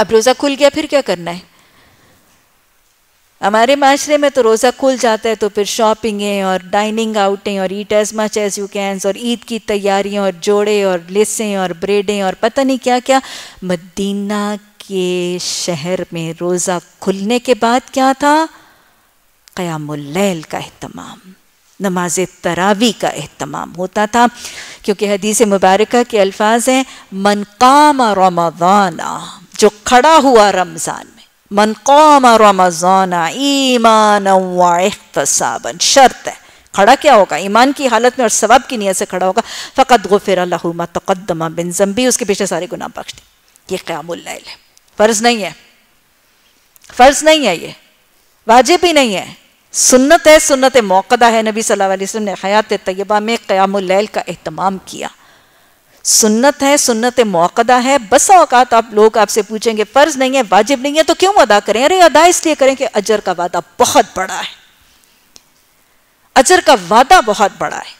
अब रोज़ा खुल गया फिर क्या करना है हमारे माशरे में तो रोज़ा खुल जाता है तो फिर शॉपिंगें और डाइनिंग आउटें और eat as much as you can और ईद की तैयारियां और जोड़े और लिस्सें और ब्रेडें और पता नहीं क्या क्या मदीना के शहर में रोज़ा खुलने के बाद क्या था क़यामुल्लैल का अहतमाम नमाज तरावी का अहतमाम होता था क्योंकि हदीस मुबारक के अल्फाज हैं मनकाम रमदाना खड़ा हुआ रमज़ान में मन कौम रमज़ान ईमान साबन शर्त है खड़ा क्या होगा ईमान की हालत में और सवाब की नीयत से खड़ा होगा फ़कत गुफिर तकदमा बिन जम्बी उसके पीछे सारे गुना बख्श दी ये क़्यामुल है फ़र्ज़ नहीं है फ़र्ज़ नहीं है ये वाजिब ही नहीं है सुन्नत है सुन्नत मौकदा है नबी सल्लल्लाहु अलैहि वसल्लम ने हयात तय्यबा में क्यामल का अहतमाम किया सुन्नत है सुन्नत मौकदा है बस अवकात आप लोग आपसे पूछेंगे फ़र्ज नहीं है वाजिब नहीं है तो क्यों अदा करें अरे अदा इसलिए करें कि अजर का वादा बहुत बड़ा है अजर का वादा बहुत बड़ा है